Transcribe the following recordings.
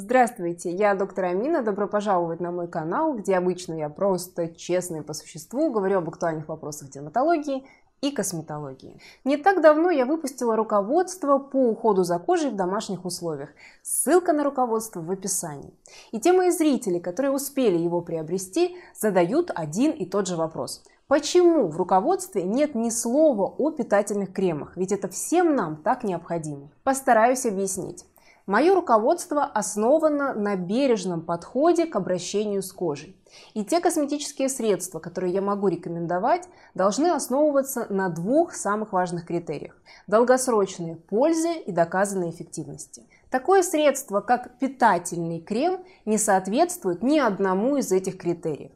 Здравствуйте, я доктор Амина, добро пожаловать на мой канал, где обычно я просто честно по существу говорю об актуальных вопросах дерматологии и косметологии. Не так давно я выпустила руководство по уходу за кожей в домашних условиях. Ссылка на руководство в описании. И те мои зрители, которые успели его приобрести, задают один и тот же вопрос. Почему в руководстве нет ни слова о питательных кремах? Ведь это всем нам так необходимо. Постараюсь объяснить. Мое руководство основано на бережном подходе к обращению с кожей. И те косметические средства, которые я могу рекомендовать, должны основываться на двух самых важных критериях – долгосрочной пользе и доказанной эффективности. Такое средство, как питательный крем, не соответствует ни одному из этих критериев.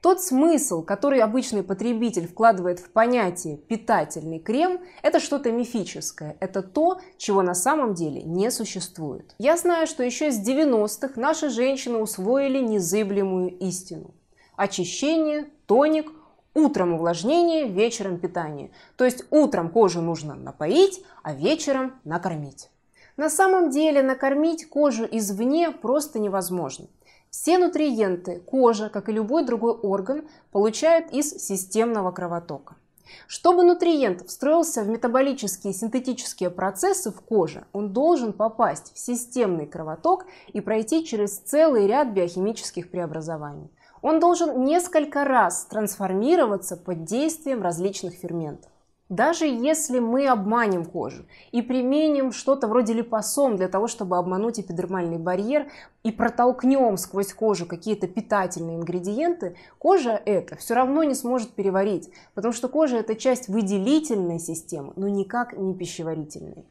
Тот смысл, который обычный потребитель вкладывает в понятие «питательный крем», это что-то мифическое, это то, чего на самом деле не существует. Я знаю, что еще с 90-х наши женщины усвоили незыблемую истину. Очищение, тоник, утром увлажнение, вечером питание. То есть утром кожу нужно напоить, а вечером накормить. На самом деле накормить кожу извне просто невозможно – все нутриенты кожа, как и любой другой орган, получает из системного кровотока. Чтобы нутриент встроился в метаболические и синтетические процессы в коже, он должен попасть в системный кровоток и пройти через целый ряд биохимических преобразований. Он должен несколько раз трансформироваться под действием различных ферментов. Даже если мы обманем кожу и применим что-то вроде липосом для того, чтобы обмануть эпидермальный барьер и протолкнем сквозь кожу какие-то питательные ингредиенты, кожа это все равно не сможет переварить, потому что кожа это часть выделительной системы, но никак не пищеварительной.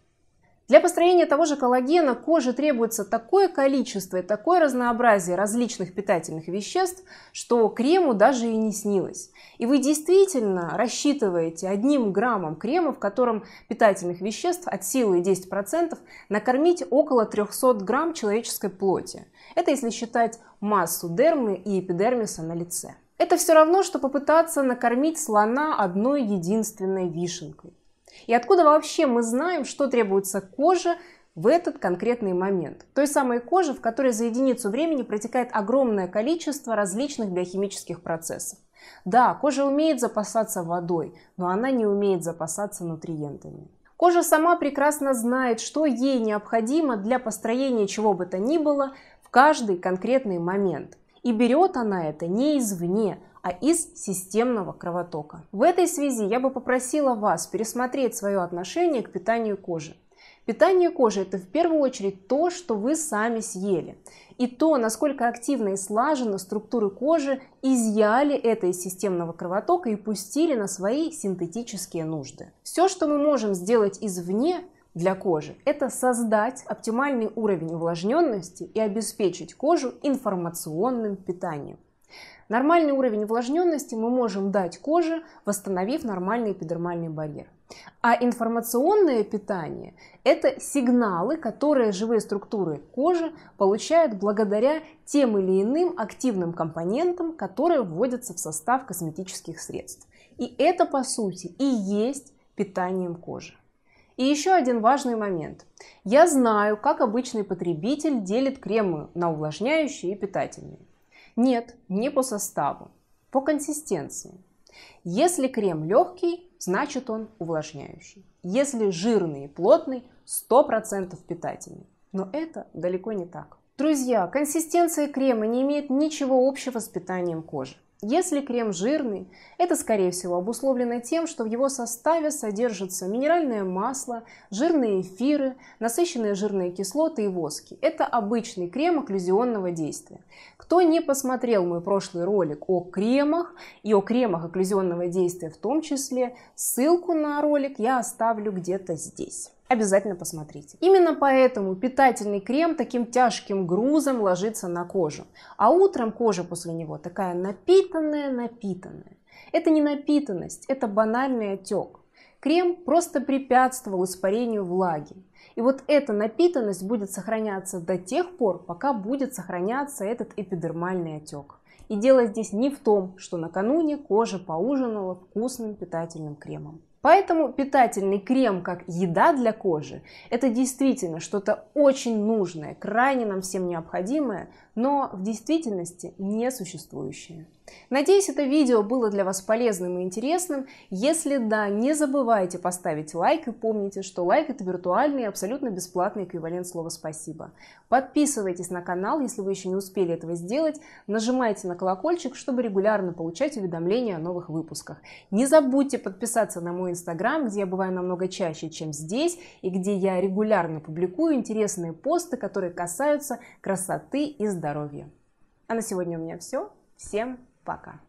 Для построения того же коллагена коже требуется такое количество и такое разнообразие различных питательных веществ, что крему даже и не снилось. И вы действительно рассчитываете одним граммом крема, в котором питательных веществ от силы 10%, накормить около 300 грамм человеческой плоти. Это если считать массу дермы и эпидермиса на лице. Это все равно, что попытаться накормить слона одной единственной вишенкой. И откуда вообще мы знаем, что требуется коже в этот конкретный момент. Той самой кожи, в которой за единицу времени протекает огромное количество различных биохимических процессов. Да, кожа умеет запасаться водой, но она не умеет запасаться нутриентами. Кожа сама прекрасно знает, что ей необходимо для построения чего бы то ни было в каждый конкретный момент – и берет она это не извне, а из системного кровотока. В этой связи я бы попросила вас пересмотреть свое отношение к питанию кожи. Питание кожи – это в первую очередь то, что вы сами съели. И то, насколько активно и слаженно структуры кожи изъяли это из системного кровотока и пустили на свои синтетические нужды. Все, что мы можем сделать извне, для кожи – это создать оптимальный уровень увлажненности и обеспечить кожу информационным питанием. Нормальный уровень увлажненности мы можем дать коже, восстановив нормальный эпидермальный барьер. А информационное питание – это сигналы, которые живые структуры кожи получают благодаря тем или иным активным компонентам, которые вводятся в состав косметических средств. И это, по сути, и есть питанием кожи. И еще один важный момент. Я знаю, как обычный потребитель делит кремы на увлажняющие и питательные. Нет, не по составу, по консистенции. Если крем легкий, значит он увлажняющий. Если жирный и плотный, 100% питательный. Но это далеко не так. Друзья, консистенция крема не имеет ничего общего с питанием кожи. Если крем жирный, это скорее всего обусловлено тем, что в его составе содержится минеральное масло, жирные эфиры, насыщенные жирные кислоты и воски. Это обычный крем окклюзионного действия. Кто не посмотрел мой прошлый ролик о кремах и о кремах окклюзионного действия в том числе, ссылку на ролик я оставлю где-то здесь обязательно посмотрите. Именно поэтому питательный крем таким тяжким грузом ложится на кожу, а утром кожа после него такая напитанная-напитанная. Это не напитанность, это банальный отек. Крем просто препятствовал испарению влаги. И вот эта напитанность будет сохраняться до тех пор, пока будет сохраняться этот эпидермальный отек. И дело здесь не в том, что накануне кожа поужинала вкусным питательным кремом. Поэтому питательный крем как еда для кожи – это действительно что-то очень нужное, крайне нам всем необходимое, но в действительности не существующее. Надеюсь, это видео было для вас полезным и интересным. Если да, не забывайте поставить лайк и помните, что лайк это виртуальный и абсолютно бесплатный эквивалент слова «спасибо». Подписывайтесь на канал, если вы еще не успели этого сделать. Нажимайте на колокольчик, чтобы регулярно получать уведомления о новых выпусках. Не забудьте подписаться на мой инстаграм, где я бываю намного чаще, чем здесь, и где я регулярно публикую интересные посты, которые касаются красоты и здоровья. А на сегодня у меня все. Всем пока! Пока.